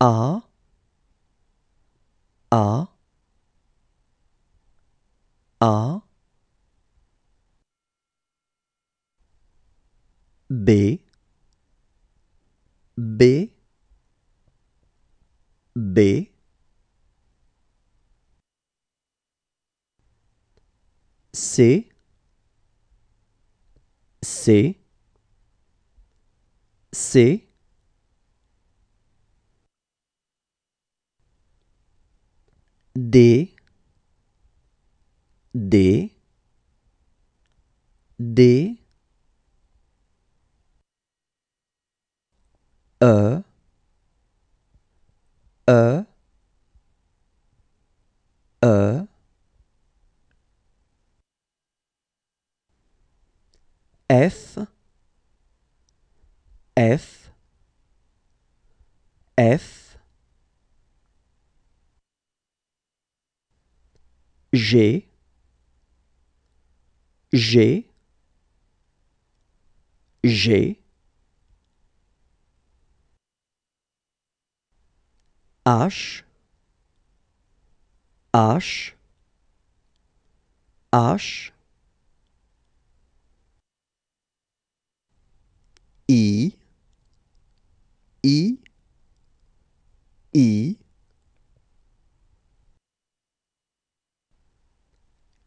A A A B B B C C C D D D E E E F F F G, G, G, H, H, H,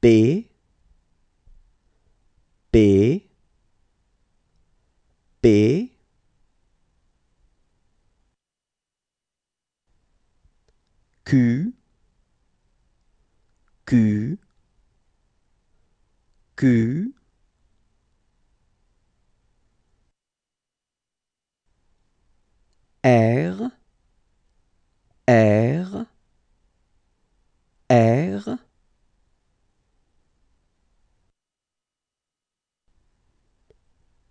P P P Q Q Q R R R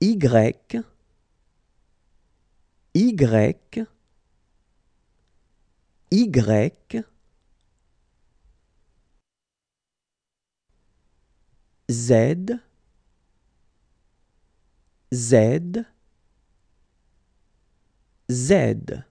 Y, Y, Y, Z, Z, Z.